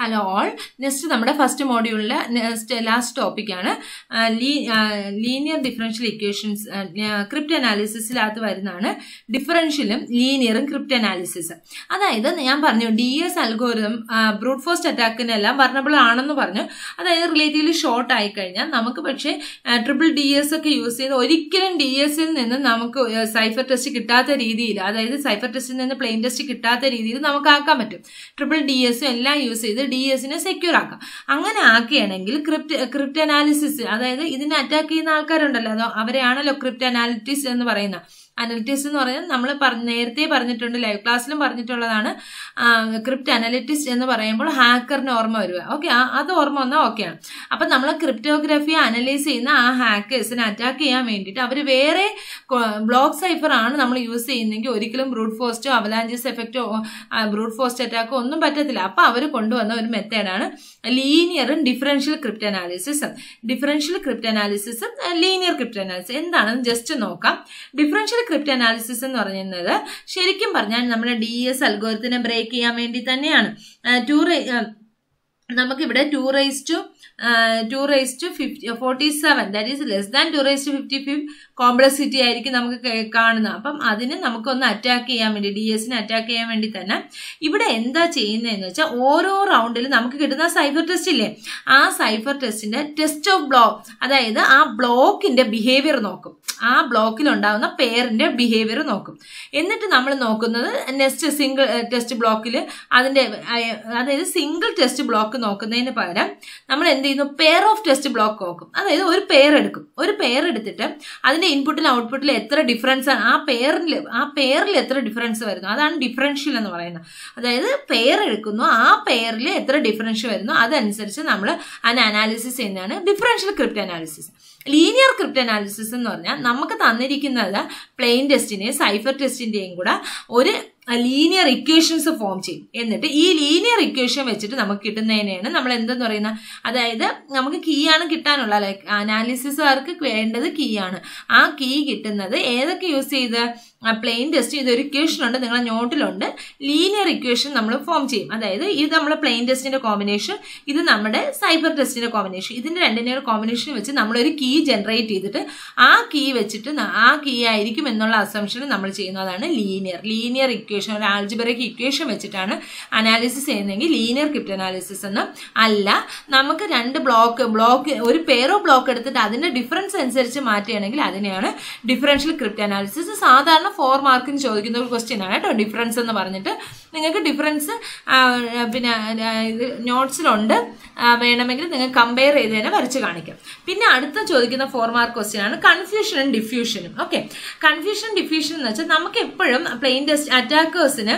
hello all next നമ്മുടെ first മോഡ്യൂളിലെ last ടോപ്പിക്കാണ് ലീനിയർ ഡിഫറൻഷ്യൽ ഇക്വേഷൻസ് ക്രിപ്റ്റ് അനാലിസിസിലകത്ത് വരുന്നതാണ് ഡിഫറൻഷ്യലും ലീനിയറും ക്രിപ്റ്റ് അനാലിസിസ് അതായത് ഞാൻ പറഞ്ഞു ഡി എസ് അൽഗോരിതം ബ്രൂട്ട് ഫോസ്റ്റ് അറ്റാക്കിനെല്ലാം വർണബിൾ ആണെന്ന് പറഞ്ഞു അതായത് റിലേറ്റീവ്ലി ഷോർട്ട് ആയി കഴിഞ്ഞാൽ നമുക്ക് പക്ഷേ ട്രിപ്പിൾ ഡി എസ് ഒക്കെ യൂസ് ചെയ്ത് ഒരിക്കലും ഡി എസിൽ നിന്ന് നമുക്ക് സൈഫർ ടെസ്റ്റ് കിട്ടാത്ത രീതിയിൽ അതായത് സൈഫർ ടെസ്റ്റിൽ നിന്ന് പ്ലെയിൻ ടെസ്റ്റ് കിട്ടാത്ത രീതിയിൽ നമുക്ക് ആക്കാൻ പറ്റും ട്രിപ്പിൾ ഡി എസും എല്ലാം യൂസ് ചെയ്ത് ഡി എസിനെ സെക്യൂർ ആക്കാം അങ്ങനെ ആക്കുകയാണെങ്കിൽ ക്രിപ്റ്റ് ക്രിപ്റ്റ് അനാലിസിസ് അതായത് ഇതിനെ അറ്റാക്ക് ചെയ്യുന്ന ആൾക്കാരുണ്ടല്ലോ അതോ അവരെയാണല്ലോ ക്രിപ്റ്റ് അനാലിറ്റിസ് എന്ന് പറയുന്നത് അനലിറ്റിക്സ് എന്ന് പറഞ്ഞാൽ നമ്മൾ നേരത്തെ പറഞ്ഞിട്ടുണ്ട് ലൈവ് ക്ലാസ്സിലും പറഞ്ഞിട്ടുള്ളതാണ് ക്രിപ്റ്റ് അനലിറ്റിക്സ് എന്ന് പറയുമ്പോൾ ഹാക്കറിന് ഓർമ്മ വരിക ഓക്കെ അത് ഓർമ്മ വന്നാൽ ഓക്കെയാണ് അപ്പം നമ്മൾ ക്രിപ്റ്റോഗ്രഫി അനലൈസ് ചെയ്യുന്ന ആ ഹാക്കേഴ്സിനെ അറ്റാക്ക് ചെയ്യാൻ വേണ്ടിയിട്ട് അവർ വേറെ ബ്ലോക്ക് സൈഫർ ആണ് നമ്മൾ യൂസ് ചെയ്യുന്നെങ്കിൽ ഒരിക്കലും ബ്രൂട്ട് ഫോസ്റ്റോ അവലാഞ്ചിസ് എഫക്റ്റോ ബ്രൂട്ട് ഫോസ്റ്റ് അറ്റാക്കോ ഒന്നും പറ്റത്തില്ല അപ്പം അവർ കൊണ്ടുവന്ന ഒരു മെത്തേഡാണ് ലീനിയറും ഡിഫറൻഷ്യൽ ക്രിപ്റ്റ് അനാലിസിസും ഡിഫറൻഷ്യൽ ക്രിപ്റ്റ് അനാലിസിസും ലീനിയർ ക്രിപ്റ്റ് അനാലിസിസ് എന്താണെന്ന് ജസ്റ്റ് നോക്കാം ഡിഫറൻഷ്യൽ ക്രിപ്റ്റ് അനാലിസിസ് എന്ന് പറയുന്നത് ശരിക്കും പറഞ്ഞാൽ നമ്മുടെ ഡി എസ് അൽഗോരത്തിനെ ബ്രേക്ക് ചെയ്യാൻ വേണ്ടി തന്നെയാണ് ടൂ നമുക്കിവിടെ two raise to two raise to fifty forty seven that is less than two raise to fifty ഫിഫ് കോംപ്ലക്സിറ്റി ആയിരിക്കും നമുക്ക് കാണുന്നത് അപ്പം അതിന് നമുക്കൊന്ന് അറ്റാക്ക് ചെയ്യാൻ വേണ്ടി ഡി എസിനെ അറ്റാക്ക് ചെയ്യാൻ വേണ്ടി തന്നെ ഇവിടെ എന്താ ചെയ്യുന്നതെന്ന് വെച്ചാൽ ഓരോ റൗണ്ടിലും നമുക്ക് കിട്ടുന്ന സൈഫർ ടെസ്റ്റ് ഇല്ലേ ആ സൈഫർ ടെസ്റ്റിന്റെ ടെസ്റ്റ് ഓഫ് ബ്ലോക്ക് അതായത് ആ ബ്ലോക്കിന്റെ ബിഹേവിയർ നോക്കും ആ ബ്ലോക്കിൽ ഉണ്ടാകുന്ന പെയറിന്റെ ബിഹേവിയർ നോക്കും എന്നിട്ട് നമ്മൾ നോക്കുന്നത് നെക്സ്റ്റ് സിംഗിൾ ടെസ്റ്റ് ബ്ലോക്കിൽ അതിന്റെ അതായത് സിംഗിൾ ടെസ്റ്റ് ബ്ലോക്ക് നോക്കുന്നതിന് പകരം നമ്മൾ എന്ത് ചെയ്യുന്നു പെയർ ഓഫ് ടെസ്റ്റ് ബ്ലോക്ക് നോക്കും അതായത് ഒരു പെയർ എടുക്കും ഒരു പെയർ എടുത്തിട്ട് അതിന് രണ്ട് ഇൻപുട്ടിലും ഔട്ട്പുട്ടിലും എത്ര ഡിഫറൻസ് ആണ് ആ പെയറിൽ ആ പെയറിൽ എത്ര ഡിഫറൻസ് വരുന്നു അതാണ് ഡിഫറൻഷ്യൽ എന്ന് പറയുന്നത് അതായത് പെയർ എടുക്കുന്നു ആ പെയറിൽ എത്ര ഡിഫറൻഷ്യൽ വരുന്നു അതനുസരിച്ച് നമ്മൾ അതിനെ അനാലിസിസ് ചെയ്യുന്നതാണ് differential crypt analysis linear crypt analysis എന്ന് പറഞ്ഞാൽ നമുക്ക് തന്നിരിക്കുന്നത് പ്ലെയിൻ ടെസ്റ്റിനെയും സൈഫർ ടെസ്റ്റിൻ്റെയും കൂടെ ഒരു ലീനിയർ ഇക്വേഷൻസ് ഫോം ചെയ്യും എന്നിട്ട് ഈ ലീനിയർ ഇക്വേഷൻ വെച്ചിട്ട് നമുക്ക് കിട്ടുന്നതിനെയാണ് നമ്മൾ എന്തെന്ന് പറയുന്നത് അതായത് നമുക്ക് കീ ആണ് കിട്ടാനുള്ള ലൈക്ക് അനാലിസിസുകാർക്ക് വേണ്ടത് കീ ആണ് ആ കീ കിട്ടുന്നത് ഏതൊക്കെ യൂസ് ചെയ്ത് പ്ലെയിൻ ടെസ്റ്റ് ചെയ്ത ഒരു ഇക്വേഷൻ ഉണ്ട് നിങ്ങളുടെ നോട്ടിലുണ്ട് ലീനിയർ ഇക്വേഷൻ നമ്മൾ ഫോം ചെയ്യും അതായത് ഇത് നമ്മുടെ പ്ലെയിൻ ടെസ്റ്റിന്റെ കോമ്പിനേഷൻ ഇത് നമ്മുടെ സൈബർ ടെസ്റ്റിന്റെ കോമ്പിനേഷൻ ഇതിന്റെ രണ്ടിന്റെയും കോമ്പിനേഷൻ വെച്ച് നമ്മളൊരു കീ ജനറേറ്റ് ചെയ്തിട്ട് ആ കീ വെച്ചിട്ട് ആ കീ ആയിരിക്കും എന്നുള്ള അസംഷൻ നമ്മൾ ചെയ്യുന്നതാണ് ലീനിയർ ലീനിയർ ഇക്വേഷൻ ഒരു ആൽജിബറിക് ഇക്വേഷൻ വെച്ചിട്ടാണ് അനാലിസിസ് ചെയ്യുന്നതെങ്കിൽ ലീനിയർ ക്രിപ്റ്റ് അനാലിസിസ് എന്ന് അല്ല നമുക്ക് രണ്ട് ബ്ലോക്ക് ബ്ലോക്ക് ഒരു പേരോ ബ്ലോക്ക് എടുത്തിട്ട് അതിന്റെ ഡിഫറൻസ് അനുസരിച്ച് മാറ്റുകയാണെങ്കിൽ അതിനെയാണ് ഡിഫറൻഷ്യൽ ക്രിപ്റ്റ് അനാലിസിസ് സാധാരണ ഫോർ മാർക്കിന് ചോദിക്കുന്ന ഒരു ക്വസ്റ്റ്യൻ ആണ് കേട്ടോ ഡിഫറൻസ് എന്ന് പറഞ്ഞിട്ട് നിങ്ങൾക്ക് ഡിഫറൻസ് പിന്നെ ഇത് നോട്ട്സിലുണ്ട് വേണമെങ്കിൽ നിങ്ങൾക്ക് കമ്പയർ ചെയ്ത് തന്നെ വരച്ച് കാണിക്കാം പിന്നെ അടുത്ത ചോദിക്കുന്ന ഫോർ മാർക്ക് ക്വസ്റ്റ്യൻ ആണ് കൺഫ്യൂഷനും ഡിഫ്യൂഷനും ഓക്കെ കൺഫ്യൂഷൻ ഡിഫ്യൂഷൻ എന്ന് വെച്ചാൽ നമുക്ക് എപ്പോഴും പ്ലെയിൻ ടെസ്റ്റ് അറ്റാക്കേഴ്സിന്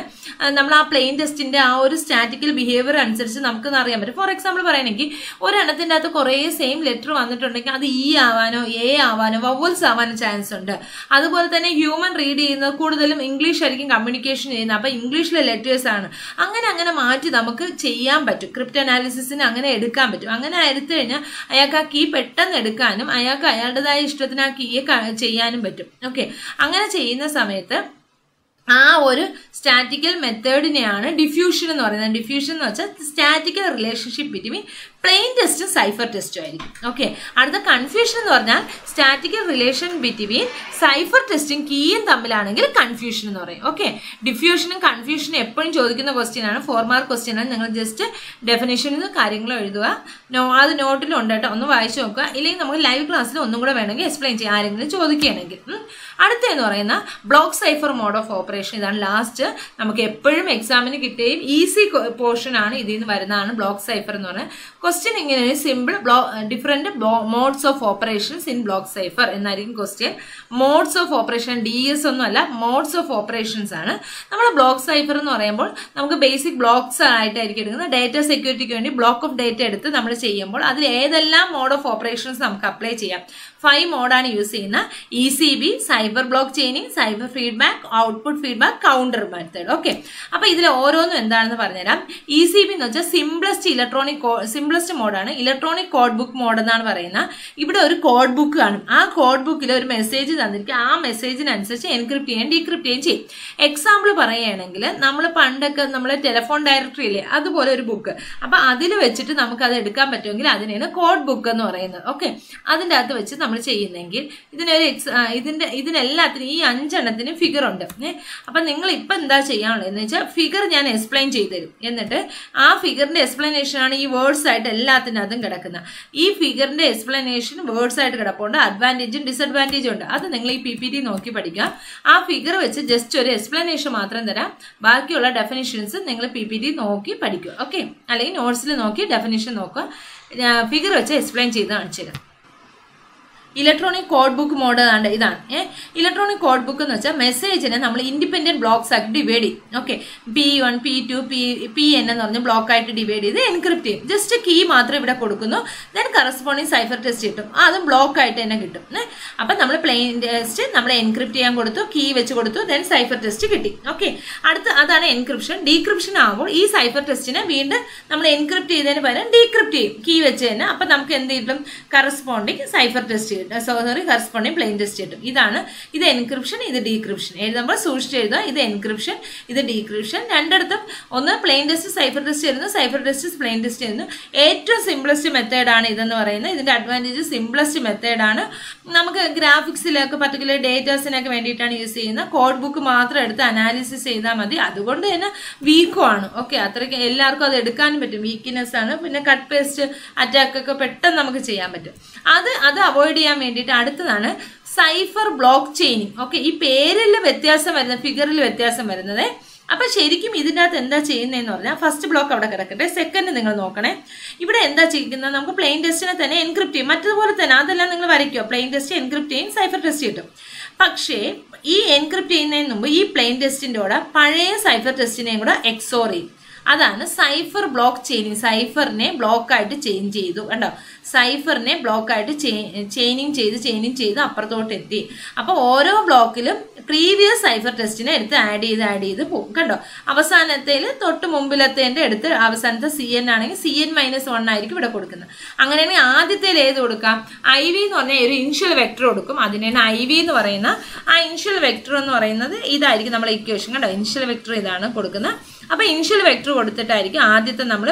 നമ്മൾ ആ പ്ലെയിൻ ടെസ്റ്റിന്റെ ആ ഒരു സ്റ്റാറ്റിക്കൽ ബിഹേവിയർ അനുസരിച്ച് നമുക്ക് അറിയാൻ പറ്റും ഫോർ എക്സാമ്പിൾ പറയുകയാണെങ്കിൽ ഒരെണ്ണത്തിൻ്റെ അകത്ത് കുറേ സെയിം ലെറ്റർ വന്നിട്ടുണ്ടെങ്കിൽ അത് ഇ e ആവാനോ എ ആവാനോ വവൽസ് ആവാനോ ചാൻസ് ഉണ്ട് അതുപോലെ തന്നെ ഹ്യൂമൻ റീഡ് റീഡ് ചെയ്യുന്നത് കൂടുതലും ഇംഗ്ലീഷ് ആയിരിക്കും കമ്മ്യൂണിക്കേഷൻ ചെയ്യുന്നത് അപ്പം ഇംഗ്ലീഷിലെ ലെറ്റേഴ്സ് ആണ് അങ്ങനെ അങ്ങനെ മാറ്റി നമുക്ക് ചെയ്യാൻ പറ്റും ക്രിപ്റ്റ് അനാലിസിസിന് അങ്ങനെ എടുക്കാൻ പറ്റും അങ്ങനെ എടുത്തു കഴിഞ്ഞാൽ അയാൾക്ക് ആ കീ പെട്ടെന്ന് എടുക്കാനും അയാൾക്ക് അയാളുടേതായ ഇഷ്ടത്തിന് ആ കീയെ ചെയ്യാനും പറ്റും ഓക്കെ അങ്ങനെ ചെയ്യുന്ന സമയത്ത് ആ ഒരു സ്റ്റാറ്റിക്കൽ മെത്തേഡിനെയാണ് ഡിഫ്യൂഷൻ എന്ന് പറയുന്നത് ഡിഫ്യൂഷൻ എന്ന് വെച്ചാൽ സ്റ്റാറ്റിക്കൽ റിലേഷൻഷിപ്പ് ബിറ്റ്വീൻ പ്ലെയിൻ ടെസ്റ്റും സൈഫർ ടെസ്റ്റും ആയിരിക്കും ഓക്കെ അടുത്ത കൺഫ്യൂഷൻ എന്ന് പറഞ്ഞാൽ സ്റ്റാറ്റിക്കൽ റിലേഷൻ ബിറ്റ്വീൻ സൈഫർ ടെസ്റ്റും കീയും തമ്മിലാണെങ്കിൽ കൺഫ്യൂഷൻ എന്ന് പറയും ഓക്കെ ഡിഫ്യൂഷനും കൺഫ്യൂഷനും എപ്പോഴും ചോദിക്കുന്ന ക്വസ്റ്റ്യൻ ആണ് ഫോർ മാർക്ക് ക്വസ്റ്റ്യൻ ആണ് നിങ്ങൾ ജസ്റ്റ് ഡെഫിനേഷനിൽ കാര്യങ്ങളും എഴുതുക നോ അത് ഉണ്ട് കേട്ടോ ഒന്ന് വായിച്ചു നോക്കുക ഇല്ലെങ്കിൽ നമുക്ക് ലൈവ് ക്ലാസ്സിൽ ഒന്നും കൂടെ വേണമെങ്കിൽ എക്സ്പ്ലെയിൻ ചെയ്യാം ആരെങ്കിലും ചോദിക്കുകയാണെങ്കിൽ അടുത്തെന്ന് പറയുന്ന block cipher mode of operation ഇതാണ് ലാസ്റ്റ് നമുക്ക് എപ്പോഴും എക്സാമിന് കിട്ടുകയും ഈസി പോർഷൻ ആണ് ഇതിൽ നിന്ന് വരുന്നതാണ് ബ്ലോക്ക് സൈഫർ എന്ന് പറയുന്നത് ക്വസ്റ്റ്യൻ ഇങ്ങനെയാണ് സിമ്പിൾ ബ്ലോ different modes of operations in block cipher എന്നായിരിക്കും question modes of operation D S ഒന്നുമല്ല മോഡ്സ് ഓഫ് ഓപ്പറേഷൻസ് ആണ് നമ്മൾ ബ്ലോക്ക് സൈഫർ എന്ന് പറയുമ്പോൾ നമുക്ക് ബേസിക് ബ്ലോക്സ് ആയിട്ടായിരിക്കും എടുക്കുന്നത് ഡേറ്റ സെക്യൂരിറ്റിക്ക് വേണ്ടി ബ്ലോക്ക് ഓഫ് ഡേറ്റ എടുത്ത് നമ്മൾ ചെയ്യുമ്പോൾ അതിൽ ഏതെല്ലാം മോഡ് ഓഫ് ഓപ്പറേഷൻസ് നമുക്ക് അപ്ലൈ ചെയ്യാം ഫൈവ് മോഡാണ് യൂസ് ചെയ്യുന്ന E C B cipher block chaining cipher feedback output feedback counter method okay അപ്പൊ ഇതിൽ ഓരോന്നും എന്താണെന്ന് പറഞ്ഞുതരാം ഇ സി ബി എന്ന് വെച്ചാൽ സിംപ്ലസ്റ്റ് ഇലക്ട്രോണിക് സിംപ്ലസ്റ്റ് മോഡാണ് ഇലക്ട്രോണിക് കോഡ് ബുക്ക് മോഡ് എന്നാണ് പറയുന്നത് ഇവിടെ ഒരു കോഡ് ബുക്ക് കാണും ആ കോഡ് ബുക്കിൽ ഒരു മെസ്സേജ് തന്നിരിക്കും ആ മെസ്സേജിനനുസരിച്ച് എൻക്രിപ്റ്റ് ചെയ്യാൻ ഡീക്രിപ്റ്റ് ചെയ്യും എക്സാമ്പിൾ പറയുകയാണെങ്കിൽ നമ്മൾ പണ്ടൊക്കെ നമ്മൾ ടെലിഫോൺ ഡയറക്ടറി ഇല്ലേ അതുപോലെ ഒരു ബുക്ക് അപ്പൊ അതിൽ വെച്ചിട്ട് നമുക്ക് അത് എടുക്കാൻ പറ്റുമെങ്കിൽ അതിനെയാണ് കോഡ് ബുക്ക് എന്ന് പറയുന്നത് ഓക്കെ അതിൻ്റെ അകത്ത് വെച്ച് നമ്മൾ ചെയ്യുന്നെങ്കിൽ ഇതിനൊരു എക്സ് ഇതിൻ്റെ ഇതിനെല്ലാത്തിനും ഈ അഞ്ചെണ്ണത്തിനും ഫിഗർ ഉണ്ട് അപ്പം നിങ്ങൾ ഇപ്പം എന്താ ചെയ്യാനുള്ളതെന്ന് വെച്ചാൽ ഫിഗർ ഞാൻ എക്സ്പ്ലെയിൻ ചെയ്ത് തരും എന്നിട്ട് ആ ഫിഗറിൻ്റെ എക്സ്പ്ലനേഷനാണ് ഈ വേർഡ്സ് ആയിട്ട് എല്ലാത്തിനകത്തും കിടക്കുന്നത് ഈ ഫിഗറിൻ്റെ എക്സ്പ്ലനേഷൻ വേർഡ്സ് ആയിട്ട് കിടപ്പുണ്ട് അഡ്വാൻറ്റേജും ഡിസഡ്വാൻറ്റേജും ഉണ്ട് അത് നിങ്ങൾ ഈ പി പി ടി നോക്കി പഠിക്കുക ആ ഫിഗർ വെച്ച് ജസ്റ്റ് ഒരു എക്സ്പ്ലനേഷൻ മാത്രം തരാം ബാക്കിയുള്ള ഡെഫിനിഷൻസ് നിങ്ങൾ പി പി ടി നോക്കി പഠിക്കുക ഓക്കെ അല്ലെങ്കിൽ നോട്ട്സിൽ നോക്കി ഡെഫിനിഷൻ നോക്കുക ഫിഗർ വെച്ച് എക്സ്പ്ലെയിൻ ചെയ്ത് കാണിച്ചു തരാം ഇലക്ട്രോണിക് കോഡ് ബുക്ക് മോഡൽ ആണ് ഇതാണ് ഏ ഇലക്ട്രോണിക് കോഡ് ബുക്ക് എന്ന് വെച്ചാൽ മെസ്സേജിനെ നമ്മൾ ഇൻഡിപെൻഡന്റ് ബ്ലോക്സ് ആക്കി ഡിവൈഡ് ചെയ്യും okay P one P two P N എന്ന് പറഞ്ഞ് ആയിട്ട് ഡിവൈഡ് ചെയ്ത് എൻക്രിപ്റ്റ് ചെയ്യും ജസ്റ്റ് കീ മാത്രം ഇവിടെ കൊടുക്കുന്നു ദെൻ കറസ്പോണ്ടിങ് സൈഫർ ടെസ്റ്റ് കിട്ടും അതും ബ്ലോക്ക് ആയിട്ട് തന്നെ കിട്ടും അപ്പം നമ്മൾ പ്ലെയിൻ ടെസ്റ്റ് നമ്മൾ എൻക്രിപ്റ്റ് ചെയ്യാൻ കൊടുത്തു കീ വെച്ച് കൊടുത്തു ദെൻ സൈഫർ ടെസ്റ്റ് കിട്ടി ഓക്കെ അടുത്ത അതാണ് എൻക്രിപ്ഷൻ ഡീക്രിപ്ഷൻ ആകുമ്പോൾ ഈ സൈഫർ ടെസ്റ്റിനെ വീണ്ടും നമ്മൾ എൻക്രിപ്റ്റ് ചെയ്തതിന് പകരം ഡീക്രിപ്റ്റ് ചെയ്യും കീ വെച്ച് തന്നെ അപ്പം നമുക്ക് എന്ത് കിട്ടും കറസ്പോണ്ടിങ് സൈഫർ ടെസ്റ്റ് കിട്ടും സോറി കറസ്പോണ്ടിങ് പ്ലെയിൻ ടെസ്റ്റ് കിട്ടും ഇതാണ് ഇത് എൻക്രിപ്ഷൻ ഇത് ഡീക്രിപ്ഷൻ എഴുതുമ്പോൾ സൂക്ഷിച്ച് എഴുതുക ഇത് എൻക്രിപ്ഷൻ ഇത് ഡീക്രിപ്ഷൻ രണ്ടിടത്തും ഒന്ന് പ്ലെയിൻ ടെസ്റ്റ് സൈഫർ ടെസ്റ്റ് ചെയ്യുന്നു സൈഫർ ടെസ്റ്റ് പ്ലെയിൻ ടെസ്റ്റ് ചെയ്യുന്നു ഏറ്റവും സിംപ്ലസ്റ്റ് മെത്തേഡാണ് ഇതെന്ന് പറയുന്നത് ഇതിൻ്റെ അഡ്വാൻറ്റേജ് സിംപ്ലസ്റ്റ് മെത്തേഡാണ് നമുക്ക് ഗ്രാഫിക്സിലൊക്കെ പർട്ടിക്കുലർ ഡേറ്റാസിനൊക്കെ വേണ്ടിയിട്ടാണ് യൂസ് ചെയ്യുന്നത് കോഡ് ബുക്ക് മാത്രം എടുത്ത് അനാലിസിസ് ചെയ്താൽ മതി അതുകൊണ്ട് തന്നെ വീക്കുമാണ് ഓക്കെ അത്രയ്ക്ക് എല്ലാവർക്കും അത് എടുക്കാനും പറ്റും വീക്ക്നെസ് ആണ് പിന്നെ കട്ട് പേസ്റ്റ് അറ്റാക്കൊക്കെ പെട്ടെന്ന് നമുക്ക് ചെയ്യാൻ പറ്റും അത് അത് അവോയ്ഡ് ചെയ്യാൻ വേണ്ടിയിട്ട് അടുത്തതാണ് സൈഫർ ബ്ലോക്ക് ചെയിനിങ് ഓക്കെ ഈ പേരിൽ വ്യത്യാസം വരുന്ന ഫിഗറിൽ വ്യത്യാസം വരുന്നത് അപ്പൊ ശരിക്കും ഇതിൻ്റെ അകത്ത് എന്താ ചെയ്യുന്നതെന്ന് പറഞ്ഞാൽ ഫസ്റ്റ് ബ്ലോക്ക് അവിടെ കിടക്കട്ടെ സെക്കൻഡ് നിങ്ങൾ നോക്കണേ ഇവിടെ എന്താ ചെയ്യുന്നത് നമുക്ക് പ്ലെയിൻ ടെസ്റ്റിനെ തന്നെ എൻക്രിപ്റ്റ് ചെയ്യും മറ്റതുപോലെ തന്നെ അതെല്ലാം നിങ്ങൾ വരയ്ക്കുക പ്ലെയിൻ ടെസ്റ്റ് എൻക്രിപ്റ്റ് ചെയ്യും സൈഫർ ടെസ്റ്റ് കിട്ടും പക്ഷേ ഈ എൻക്രിപ്റ്റ് ചെയ്യുന്നതിന് മുമ്പ് ഈ പ്ലെയിൻ ടെസ്റ്റിൻ്റെ കൂടെ പഴയ സൈഫർ ടെസ്റ്റിനെയും കൂടെ എക്സോർ ചെയ്യും അതാണ് സൈഫർ ബ്ലോക്ക് ചെയിനിങ് സൈഫറിനെ ബ്ലോക്കായിട്ട് ചേഞ്ച് ചെയ്തു കണ്ടോ സൈഫറിനെ ബ്ലോക്കായിട്ട് ചെയിനിങ് ചെയ്ത് ചെയിനിങ് ചെയ്ത് അപ്പുറത്തോട്ട് എത്തി അപ്പോൾ ഓരോ ബ്ലോക്കിലും പ്രീവിയസ് സൈഫർ ടെസ്റ്റിനെ എടുത്ത് ആഡ് ചെയ്ത് ആഡ് ചെയ്ത് പോകും കണ്ടോ അവസാനത്തേൽ തൊട്ട് മുമ്പിലത്തേൻ്റെ എടുത്ത് അവസാനത്തെ സി എൻ ആണെങ്കിൽ സി എൻ മൈനസ് വൺ ആയിരിക്കും ഇവിടെ കൊടുക്കുന്നത് അങ്ങനെയാണെങ്കിൽ ആദ്യത്തേൽ ഏത് കൊടുക്കാം ഐ വി എന്ന് പറഞ്ഞാൽ ഒരു ഇൻഷ്യൽ വെക്ടർ കൊടുക്കും അതിനാണ് ഐ വി എന്ന് പറയുന്ന ആ ഇൻഷ്യൽ വെക്ടർ എന്ന് പറയുന്നത് ഇതായിരിക്കും നമ്മളെ ഇക്വേഷൻ കണ്ടോ ഇൻഷ്യൽ വെക്ടർ ഇതാണ് കൊടുക്കുന്നത് അപ്പോൾ ഇനിഷ്യൽ വെക്ടർ കൊടുത്തിട്ടായിരിക്കും ആദ്യത്തെ നമ്മൾ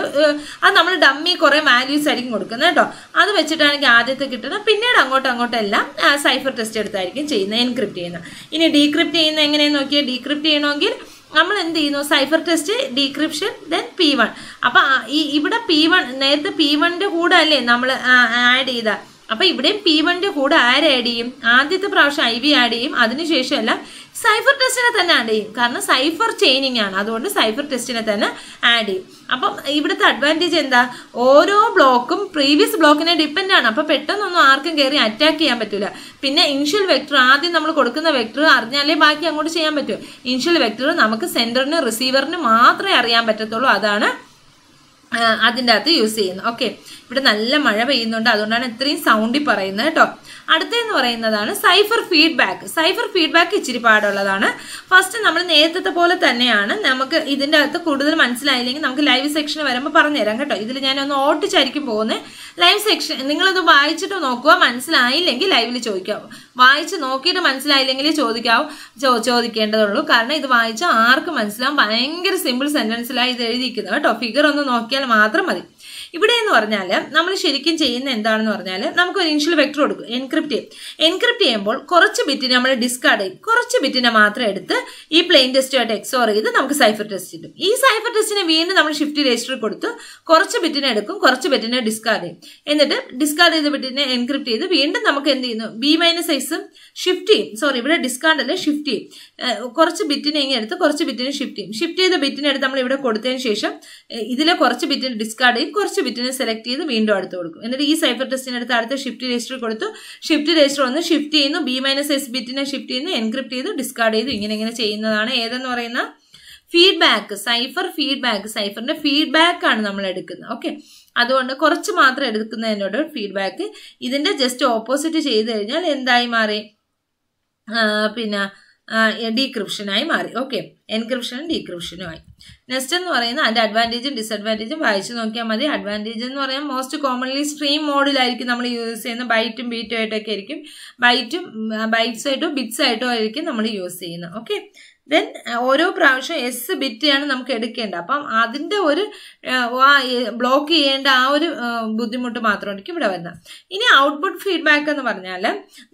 അത് നമ്മൾ ഡമ്മി കുറേ വാല്യൂസ് ആയിരിക്കും കൊടുക്കുന്നത് കേട്ടോ അത് വെച്ചിട്ടാണെങ്കിൽ ആദ്യത്തെ കിട്ടുന്നത് പിന്നീട് അങ്ങോട്ടും എല്ലാം സൈഫർ ടെസ്റ്റ് എടുത്തായിരിക്കും ചെയ്യുന്നത് എൻക്രിപ്റ്റ് ചെയ്യുന്നത് ഇനി ഡീക്രിപ്റ്റ് ചെയ്യുന്ന എങ്ങനെയെന്ന് നോക്കിയാൽ ഡീക്രിപ്റ്റ് ചെയ്യണമെങ്കിൽ നമ്മൾ എന്ത് ചെയ്യുന്നു cipher text decryption then P one അപ്പൊ ഈ ഇവിടെ പി വൺ നേരത്തെ പി വണിന്റെ കൂടെ അല്ലേ നമ്മൾ ആഡ് ചെയ്ത അപ്പൊ ഇവിടെയും പി വണ്ണിന്റെ കൂടെ ആര് ആഡ് ചെയ്യും ആദ്യത്തെ പ്രാവശ്യം ഐ വി ആഡ് ചെയ്യും അതിനുശേഷം സൈഫർ ടെസ്റ്റിനെ തന്നെ ആഡ് ചെയ്യും കാരണം സൈഫർ ചെയിനിങ് ആണ് അതുകൊണ്ട് സൈഫർ ടെസ്റ്റിനെ തന്നെ ആഡ് ചെയ്യും അപ്പം ഇവിടുത്തെ അഡ്വാൻറ്റേജ് എന്താ ഓരോ ബ്ലോക്കും പ്രീവിയസ് ബ്ലോക്കിനെ ഡിപ്പെൻഡ് ആണ് അപ്പം പെട്ടെന്നൊന്നും ആർക്കും കയറി അറ്റാക്ക് ചെയ്യാൻ പറ്റില്ല പിന്നെ ഇൻഷ്യൽ വെക്ടർ ആദ്യം നമ്മൾ കൊടുക്കുന്ന വെക്ടർ അറിഞ്ഞാലേ ബാക്കി അങ്ങോട്ട് ചെയ്യാൻ പറ്റൂ ഇൻഷ്യൽ വെക്ടർ നമുക്ക് സെൻറ്ററിന് റിസീവറിന് മാത്രമേ അറിയാൻ പറ്റത്തുള്ളൂ അതാണ് അതിൻ്റെ അകത്ത് യൂസ് ചെയ്യുന്നത് ഓക്കെ ഇവിടെ നല്ല മഴ പെയ്യുന്നുണ്ട് അതുകൊണ്ടാണ് ഇത്രയും സൗണ്ടിൽ പറയുന്നത് കേട്ടോ അടുത്തെന്ന് പറയുന്നതാണ് സൈഫർ ഫീഡ്ബാക്ക് സൈഫർ ഫീഡ്ബാക്ക് ഇച്ചിരി പാടുള്ളതാണ് ഫസ്റ്റ് നമ്മൾ നേരത്തെ പോലെ തന്നെയാണ് നമുക്ക് ഇതിൻ്റെ അകത്ത് കൂടുതൽ മനസ്സിലായില്ലെങ്കിൽ നമുക്ക് ലൈവ് സെക്ഷൻ വരുമ്പോൾ പറഞ്ഞുതരാം കേട്ടോ ഇതിൽ ഞാനൊന്ന് ഓട്ടിച്ചായിരിക്കും പോകുന്നത് ലൈവ് സെക്ഷൻ നിങ്ങളത് വായിച്ചിട്ട് നോക്കുക മനസ്സിലായില്ലെങ്കിൽ ലൈവിൽ ചോദിക്കാം വായിച്ച് നോക്കിയിട്ട് മനസ്സിലായില്ലെങ്കിൽ ചോദിക്കാവും ചോദിക്കേണ്ടതുള്ളൂ കാരണം ഇത് വായിച്ചാൽ ആർക്കും മനസ്സിലാവും ഭയങ്കര സിമ്പിൾ സെൻറ്റൻസിലായി ഇത് എഴുതിയിരിക്കുന്നത് കേട്ടോ ഫിഗർ ഒന്ന് നോക്കിയാൽ മാത്രം മതി ഇവിടെ എന്ന് പറഞ്ഞാൽ നമ്മൾ ശരിക്കും ചെയ്യുന്ന എന്താണെന്ന് പറഞ്ഞാൽ നമുക്ക് ഒരു ഇനിഷ്യൽ വെക്ടർ കൊടുക്കും എൻക്രിപ്റ്റ് ചെയ്യും എൻക്രിപ്റ്റ് ചെയ്യുമ്പോൾ കുറച്ച് ബിറ്റിന് നമ്മൾ ഡിസ്കാർഡ് ചെയ്യും കുറച്ച് ബിറ്റിനെ മാത്രം എടുത്ത് ഈ പ്ലെയിൻ ടെസ്റ്റുമായിട്ട് എക്സോർ ചെയ്ത് നമുക്ക് സൈഫർ ടെസ്റ്റ് കിട്ടും ഈ സൈഫർ ടെസ്റ്റിന് വീണ്ടും നമ്മൾ ഷിഫ്റ്റ് രജിസ്റ്റർ കൊടുത്തു കുറച്ച് ബിറ്റിനെ എടുക്കും കുറച്ച് ബിറ്റിനെ ഡിസ്കാർഡ് ചെയ്യും എന്നിട്ട് ഡിസ്കാർഡ് ചെയ്ത ബിറ്റിനെ എൻക്രിപ്റ്റ് ചെയ്ത് വീണ്ടും നമുക്ക് എന്ത് ചെയ്യുന്നു ബി മൈനസ് എക്സും ഷിഫ്റ്റ് ചെയ്യും സോറി ഇവിടെ ഡിസ്കാർഡ് അല്ല ഷിഫ്റ്റ് ചെയ്യും കുറച്ച് ബിറ്റിനെ ഇങ്ങനെ എടുത്ത് കുറച്ച് ബിറ്റിനെ ഷിഫ്റ്റ് ചെയ്യും ഷിഫ്റ്റ് ചെയ്ത ബിറ്റിനെ എടുത്ത് നമ്മൾ ഇവിടെ കൊടുത്തതിന് ശേഷം ഇതിലെ കുറച്ച് ബിറ്റിന് ഡിസ്കാർഡ് ചെയ്യും കുറച്ച് ബിറ്റിനെ സെലക്ട് ചെയ്ത് വീണ്ടും അടുത്ത് കൊടുക്കും എന്നിട്ട് ഈ സൈഫർ അടുത്ത് അടുത്ത ഷിഫ്റ്റ് രജിസ്റ്റർ കൊടുത്തു ഷിഫ്റ്റ് രജിസ്റ്റർ ഒന്ന് ഷിഫ്റ്റ് ചെയ്യുന്നു ബി മൈനസ് എസ് ബിറ്റിനെ ഷിഫ്റ്റ് ചെയ്യുന്നു എൻക്രിപ്റ്റ് ചെയ്ത് ഡിസ്കാർഡ് ചെയ്തു ഇങ്ങനെ ഇങ്ങനെ ചെയ്യുന്നതാണ് ഏതെന്ന് പറയുന്ന ഫീഡ്ബാക്ക് സൈഫർ ഫീഡ്ബാക്ക് സൈഫറിന്റെ ഫീഡ്ബാക്ക് ആണ് നമ്മൾ എടുക്കുന്നത് ഓക്കെ അതുകൊണ്ട് കുറച്ച് മാത്രം എടുക്കുന്നതിനോട് ഫീഡ്ബാക്ക് ഇതിന്റെ ജസ്റ്റ് ഓപ്പോസിറ്റ് ചെയ്ത് കഴിഞ്ഞാൽ എന്തായി മാറി പിന്നെ ഡീക്രിപ്ഷനായി മാറി ഓക്കെ എൻക്രിപ്ഷനും ഡീക്രിപ്ഷനും ആയി നെക്സ്റ്റ് എന്ന് പറയുന്ന അതിൻ്റെ അഡ്വാൻറ്റേജും ഡിസഡ്വാൻറ്റേജും വായിച്ചു നോക്കിയാൽ മതി അഡ്വാൻറ്റേജ് എന്ന് പറയാൻ മോസ്റ്റ് കോമൺലി സ്ട്രീം മോഡിലായിരിക്കും നമ്മൾ യൂസ് ചെയ്യുന്നത് ബൈറ്റും ബീറ്റും ആയിട്ടൊക്കെ ആയിരിക്കും ബൈറ്റും ബൈറ്റ്സ് ആയിട്ടോ ബിറ്റ്സ് ആയിട്ടോ ആയിരിക്കും നമ്മൾ യൂസ് ചെയ്യുന്നത് ഓക്കെ ദെൻ ഓരോ പ്രാവശ്യം എസ് ബിറ്റാണ് നമുക്ക് എടുക്കേണ്ടത് അപ്പം അതിൻ്റെ ഒരു ബ്ലോക്ക് ചെയ്യേണ്ട ആ ഒരു ബുദ്ധിമുട്ട് മാത്രമായിരിക്കും ഇവിടെ വരുന്നത് ഇനി ഔട്ട്പുട്ട് ഫീഡ്ബാക്ക് എന്ന് പറഞ്ഞാൽ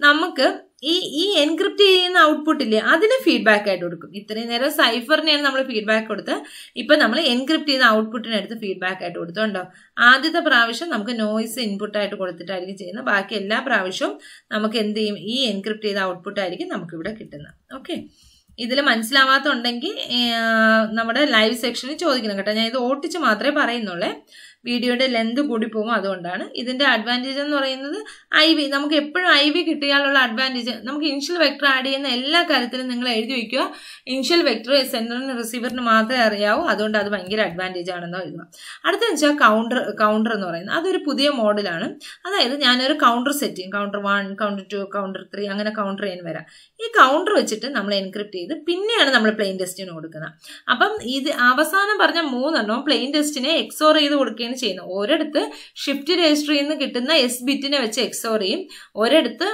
നമുക്ക് ഈ ഈ എൻക്രിപ്റ്റ് ചെയ്യുന്ന ഔട്ട്പുട്ട് ഇല്ലേ അതിന് ഫീഡ്ബാക്ക് ആയിട്ട് കൊടുക്കും ഇത്രയും നേരം സൈഫറിനെയാണ് നമ്മൾ ഫീഡ്ബാക്ക് കൊടുത്ത് ഇപ്പം നമ്മൾ എൻക്രിപ്റ്റ് ചെയ്യുന്ന ഔട്ട്പുട്ടിനടുത്ത് ഫീഡ്ബാക്ക് ആയിട്ട് കൊടുത്തുണ്ടോ ആദ്യത്തെ പ്രാവശ്യം നമുക്ക് നോയിസ് ഇൻപുട്ടായിട്ട് കൊടുത്തിട്ടായിരിക്കും ചെയ്യുന്നത് ബാക്കി എല്ലാ പ്രാവശ്യവും നമുക്ക് എന്ത് ചെയ്യും ഈ എൻക്രിപ്റ്റ് ചെയ്ത ഔട്ട്പുട്ടായിരിക്കും നമുക്കിവിടെ കിട്ടുന്നത് ഓക്കെ ഇതിൽ മനസ്സിലാവാത്തുണ്ടെങ്കിൽ നമ്മുടെ ലൈവ് സെക്ഷനിൽ ചോദിക്കണം കേട്ടോ ഞാൻ ഇത് ഓട്ടിച്ച് മാത്രമേ പറയുന്നുള്ളേ വീഡിയോയുടെ ലെന്ത് കൂടി പോകും അതുകൊണ്ടാണ് ഇതിൻ്റെ അഡ്വാൻറ്റേജ് എന്ന് പറയുന്നത് ഐ വി നമുക്ക് എപ്പോഴും ഐ വി കിട്ടിയാലുള്ള അഡ്വാൻറ്റേജ് നമുക്ക് ഇൻഷ്യൽ വെക്ടർ ആഡ് ചെയ്യുന്ന എല്ലാ കാര്യത്തിലും നിങ്ങൾ എഴുതി വയ്ക്കുക ഇൻഷ്യൽ വെക്ടർ സെൻറ്ററിന് റിസീവറിന് മാത്രമേ അറിയാവൂ അതുകൊണ്ട് അത് ഭയങ്കര അഡ്വാൻറ്റേജ് ആണെന്ന് എഴുതുക അടുത്ത വെച്ചാൽ കൗണ്ടർ കൗണ്ടർ എന്ന് പറയുന്നത് അതൊരു പുതിയ മോഡലാണ് അതായത് ഞാനൊരു കൗണ്ടർ സെറ്റ് ചെയ്യും counter one counter two counter three അങ്ങനെ കൗണ്ടർ ചെയ്യാൻ വരാം ഈ കൗണ്ടർ വെച്ചിട്ട് നമ്മൾ എൻക്രിപ്റ്റ് ചെയ്ത് പിന്നെയാണ് നമ്മൾ പ്ലെയിൻ ടെസ്റ്റിന് കൊടുക്കുന്നത് അപ്പം ഇത് അവസാനം പറഞ്ഞ മൂന്നെണ്ണം പ്ലെയിൻ ടെസ്റ്റിനെ എക്സോർ ചെയ്ത് കൊടുക്കുന്നത് അങ്ങനെയാണ് ചെയ്യുന്നത് ഒരിടത്ത് ഷിഫ്റ്റ് രജിസ്റ്ററിൽ നിന്ന് കിട്ടുന്ന എസ് ബിറ്റിനെ വെച്ച് എക്സോർ ചെയ്യും ഒരിടത്ത്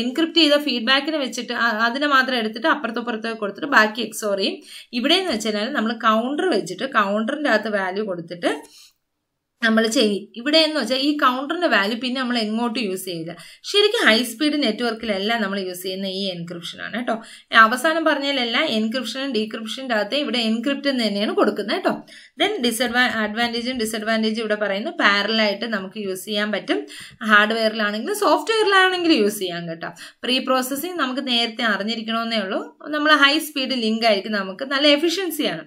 എൻക്രിപ്റ്റ് ചെയ്ത ഫീഡ്ബാക്കിനെ വെച്ചിട്ട് അതിനെ മാത്രം എടുത്തിട്ട് അപ്പുറത്തപ്പുറത്ത് കൊടുത്തിട്ട് ബാക്കി എക്സോർ ചെയ്യും ഇവിടെ എന്ന് നമ്മൾ കൗണ്ടർ വെച്ചിട്ട് കൗണ്ടറിൻ്റെ അകത്ത് വാല്യൂ കൊടുത്തിട്ട് നമ്മൾ ചെയ്യും ഇവിടെ എന്ന് വെച്ചാൽ ഈ കൗണ്ടറിന്റെ വാല്യൂ പിന്നെ നമ്മൾ എങ്ങോട്ടും യൂസ് ചെയ്യില്ല ശരിക്കും ഹൈ സ്പീഡ് നെറ്റ്വർക്കിലല്ല നമ്മൾ യൂസ് ചെയ്യുന്ന ഈ എൻക്രിപ്ഷനാണ് കേട്ടോ അവസാനം പറഞ്ഞാലല്ല എൻക്രിപ്ഷനും ഡീക്രിപ്ഷൻ്റെ അകത്ത് ഇവിടെ എൻക്രിപ്റ്റ് തന്നെയാണ് കൊടുക്കുന്നത് കേട്ടോ ദെൻ ഡിസഡ്വാ അഡ്വാൻറ്റേജും ഡിസഡ്വാൻറ്റേജും ഇവിടെ പറയുന്നു പാരലായിട്ട് നമുക്ക് യൂസ് ചെയ്യാൻ പറ്റും ഹാർഡ്വെയറിലാണെങ്കിലും സോഫ്റ്റ്വെയറിലാണെങ്കിലും യൂസ് ചെയ്യാം കേട്ടോ പ്രീ പ്രോസസ്സിങ് നമുക്ക് നേരത്തെ അറിഞ്ഞിരിക്കണമെന്നേ ഉള്ളൂ നമ്മൾ ഹൈ സ്പീഡ് ലിങ്ക് ആയിരിക്കും നമുക്ക് നല്ല എഫിഷ്യൻസിയാണ്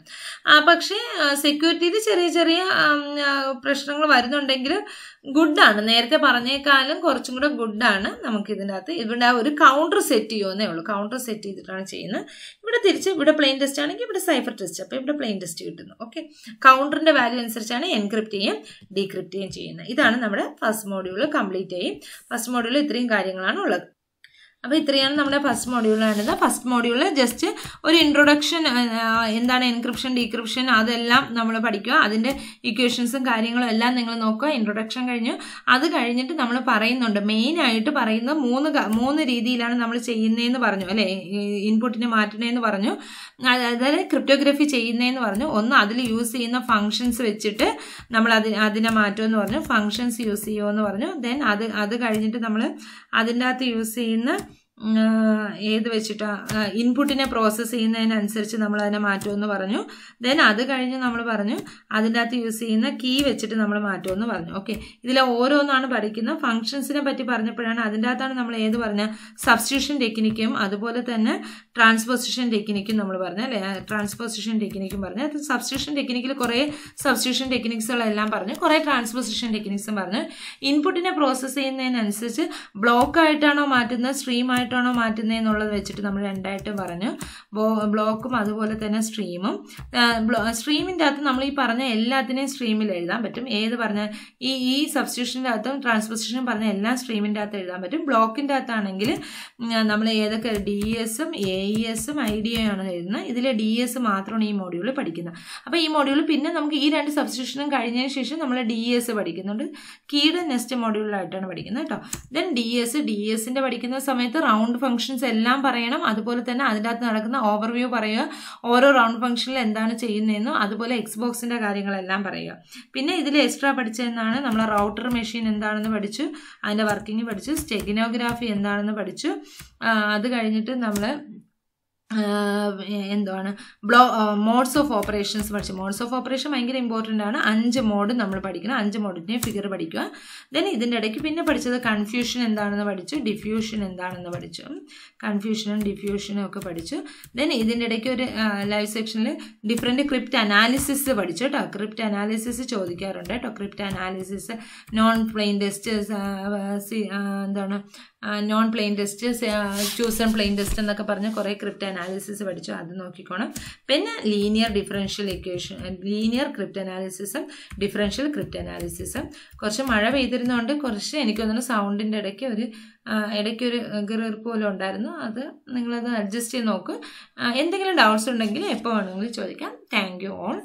പക്ഷേ സെക്യൂരിറ്റിയിൽ ചെറിയ ചെറിയ പ്രശ്നം പ്രശ്നങ്ങൾ വരുന്നുണ്ടെങ്കിൽ ഗുഡാണ് നേരത്തെ പറഞ്ഞേക്കാളും കുറച്ചും കൂടെ ഗുഡാണ് നമുക്ക് ഇതിൻ്റെ അകത്ത് ഇവിടെ ആ ഒരു കൗണ്ടർ സെറ്റ് ചെയ്യുമെന്നേ ഉള്ളൂ കൗണ്ടർ സെറ്റ് ചെയ്തിട്ടാണ് ചെയ്യുന്നത് ഇവിടെ തിരിച്ച് ഇവിടെ പ്ലെയിൻ ടെസ്റ്റ് ആണെങ്കിൽ ഇവിടെ സൈഫർ ടെസ്റ്റ് അപ്പോൾ ഇവിടെ പ്ലെയിൻ ടെസ്റ്റ് കിട്ടുന്നു ഓക്കെ കൗണ്ടറിൻ്റെ വാല്യൂ അനുസരിച്ചാണ് എൻക്രിപ്റ്റ് ചെയ്യും ഡീക്രിപ്റ്റ് ചെയ്യും ചെയ്യുന്നത് ഇതാണ് നമ്മുടെ ഫസ്റ്റ് മോഡ്യൂൾ കംപ്ലീറ്റ് ചെയ്യും ഫസ്റ്റ് മോഡ്യൂൾ ഇത്രയും കാര്യങ്ങളാണ് ഉള്ളത് അപ്പോൾ ഇത്രയാണ് നമ്മുടെ ഫസ്റ്റ് മോഡ്യൂളിൽ വേണ്ടത് ഫസ്റ്റ് മോഡ്യൂളിൽ ജസ്റ്റ് ഒരു ഇൻട്രൊഡക്ഷൻ എന്താണ് എൻക്രിപ്ഷൻ ഡീക്രിപ്ഷൻ അതെല്ലാം നമ്മൾ പഠിക്കുക അതിൻ്റെ ഇക്വേഷൻസും കാര്യങ്ങളും എല്ലാം നിങ്ങൾ നോക്കുക ഇൻട്രൊഡക്ഷൻ കഴിഞ്ഞു അത് കഴിഞ്ഞിട്ട് നമ്മൾ പറയുന്നുണ്ട് മെയിനായിട്ട് പറയുന്ന മൂന്ന് മൂന്ന് രീതിയിലാണ് നമ്മൾ ചെയ്യുന്നതെന്ന് പറഞ്ഞു അല്ലേ ഇൻപുട്ടിനെ മാറ്റണേന്ന് പറഞ്ഞു അതായത് ക്രിപ്റ്റോഗ്രഫി ചെയ്യുന്നതെന്ന് പറഞ്ഞു ഒന്ന് അതിൽ യൂസ് ചെയ്യുന്ന ഫങ്ഷൻസ് വെച്ചിട്ട് നമ്മൾ അതി അതിനെ മാറ്റുമെന്ന് പറഞ്ഞു ഫങ്ഷൻസ് യൂസ് ചെയ്യുമെന്ന് പറഞ്ഞു ദെൻ അത് അത് കഴിഞ്ഞിട്ട് നമ്മൾ അതിൻ്റെ അകത്ത് യൂസ് ചെയ്യുന്ന ഏത് വെച്ചിട്ടാണ് ഇൻപുട്ടിനെ പ്രോസസ്സ് ചെയ്യുന്നതിനനുസരിച്ച് നമ്മൾ അതിനെ മാറ്റുമെന്ന് പറഞ്ഞു ദെൻ അത് കഴിഞ്ഞ് നമ്മൾ പറഞ്ഞു അതിൻ്റെ അകത്ത് യൂസ് ചെയ്യുന്ന കീ വെച്ചിട്ട് നമ്മൾ മാറ്റുമെന്ന് പറഞ്ഞു ഓക്കെ ഇതിലെ ഓരോന്നാണ് പഠിക്കുന്നത് ഫങ്ഷൻസിനെ പറ്റി പറഞ്ഞപ്പോഴാണ് അതിൻ്റെ അകത്താണ് നമ്മൾ ഏത് പറഞ്ഞ സബ്സ്റ്റിറ്റ്യൂഷൻ ടെക്നിക്കും അതുപോലെ തന്നെ ട്രാൻസ്പോസിഷൻ ടെക്നിക്കും നമ്മൾ പറഞ്ഞു അല്ലേ ട്രാൻസ്പോസിഷൻ ടെക്നിക്കും പറഞ്ഞു അത് സബ്സ്റ്റിറ്റ്യൂഷൻ ടെക്നിക്കിൽ കുറേ സബ്സ്റ്റിറ്റ്യൂഷൻ ടെക്നിക്സുകളെല്ലാം പറഞ്ഞു കുറേ ട്രാൻസ്പോസിഷൻ ടെക്നിക്സും പറഞ്ഞു ഇൻപുട്ടിനെ പ്രോസസ്സ് ചെയ്യുന്നതിനനുസരിച്ച് ബ്ലോക്കായിട്ടാണോ മാറ്റുന്നത് സ്ട്രീമായിട്ട് ആയിട്ടാണോ മാറ്റുന്നത് എന്നുള്ളത് വെച്ചിട്ട് നമ്മൾ രണ്ടായിട്ട് പറഞ്ഞു ബ്ലോക്കും അതുപോലെ തന്നെ സ്ട്രീമും സ്ട്രീമിൻ്റെ അകത്ത് നമ്മൾ ഈ പറഞ്ഞ എല്ലാത്തിനെയും സ്ട്രീമിൽ എഴുതാൻ പറ്റും ഏത് പറഞ്ഞ ഈ ഈ സബ്സ്റ്റിറ്റ്യൂഷൻ്റെ അകത്തും ട്രാൻസ്പോസിഷൻ പറഞ്ഞ എല്ലാം സ്ട്രീമിൻ്റെ അകത്ത് എഴുതാൻ പറ്റും ബ്ലോക്കിൻ്റെ അകത്താണെങ്കിൽ നമ്മൾ ഏതൊക്കെ ഡി എസും എ ഇ എസും ഐ ഡി ആണ് എഴുതുന്നത് ഇതിൽ ഡി എസ് മാത്രമാണ് ഈ മോഡ്യൂൾ പഠിക്കുന്നത് അപ്പോൾ ഈ മോഡ്യൂൾ പിന്നെ നമുക്ക് ഈ രണ്ട് സബ്സ്റ്റിറ്റ്യൂഷനും കഴിഞ്ഞതിന് ശേഷം നമ്മൾ ഡി എസ് പഠിക്കുന്നുണ്ട് കീയുടെ നെക്സ്റ്റ് മോഡ്യൂളായിട്ടാണ് പഠിക്കുന്നത് കേട്ടോ ദെൻ ഡി എസ് ഡി എസിൻ്റെ പഠിക്കുന്ന സമയത്ത് റൗണ്ട് റൗണ്ട് ഫംഗ്ഷൻസ് എല്ലാം പറയണം അതുപോലെ തന്നെ അതിനകത്ത് നടക്കുന്ന ഓവർവ്യൂ പറയുക ഓരോ റൗണ്ട് ഫംഗ്ഷനിൽ എന്താണ് ചെയ്യുന്നതെന്നും അതുപോലെ എക്സ് ബോക്സിൻ്റെ കാര്യങ്ങളെല്ലാം പറയുക പിന്നെ ഇതിൽ എക്സ്ട്രാ പഠിച്ചതെന്നാണ് നമ്മൾ റൗട്ടർ മെഷീൻ എന്താണെന്ന് പഠിച്ചു അതിൻ്റെ വർക്കിംഗ് പഠിച്ചു സ്റ്റെഗിനോഗ്രാഫി എന്താണെന്ന് പഠിച്ചു അത് കഴിഞ്ഞിട്ട് നമ്മൾ എന്താണ് ബ്ലോ മോഡ്സ് ഓഫ് ഓപ്പറേഷൻസ് പഠിച്ചു മോഡ്സ് ഓഫ് ഓപ്പറേഷൻ ഭയങ്കര ഇമ്പോർട്ടൻ്റ് ആണ് അഞ്ച് മോഡ് നമ്മൾ പഠിക്കണം അഞ്ച് മോഡിൻ്റെ ഫിഗർ പഠിക്കുക ദെൻ ഇതിൻ്റെ ഇടയ്ക്ക് പിന്നെ പഠിച്ചത് കൺഫ്യൂഷൻ എന്താണെന്ന് പഠിച്ചു ഡിഫ്യൂഷൻ എന്താണെന്ന് പഠിച്ചു കൺഫ്യൂഷനും ഡിഫ്യൂഷനും ഒക്കെ പഠിച്ചു ദെൻ ഇതിൻ്റെ ഇടയ്ക്ക് ഒരു ലൈവ് സെക്ഷനിൽ ഡിഫറെൻറ്റ് ക്രിപ്റ്റ് അനാലിസിസ് പഠിച്ചു കേട്ടോ ക്രിപ്റ്റ് അനാലിസിസ് ചോദിക്കാറുണ്ട് കേട്ടോ crypt analysis known plain text എന്താണ് known plain text chosen plain text എന്നൊക്കെ പറഞ്ഞ് കുറേ ക്രിപ്റ്റ് അനാലിസിസ് പഠിച്ചു അത് നോക്കിക്കോണം പിന്നെ linear differential equation linear crypt അനാലിസിസും ഡിഫറൻഷ്യൽ ക്രിപ്റ്റ് അനാലിസിസും കുറച്ച് മഴ പെയ്തിരുന്നതുകൊണ്ട് കുറച്ച് എനിക്കൊന്നും സൗണ്ടിൻ്റെ ഇടയ്ക്ക് ഒരു ഇടയ്ക്ക് ഒരു ഗിറിപ്പ് പോലെ ഉണ്ടായിരുന്നു അത് നിങ്ങളത് അഡ്ജസ്റ്റ് ചെയ്ത് നോക്ക് എന്തെങ്കിലും ഡൗട്ട്സ് ഉണ്ടെങ്കിൽ എപ്പോൾ വേണമെങ്കിലും ചോദിക്കാം thank you all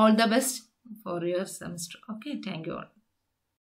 all the best for your semester okay thank you all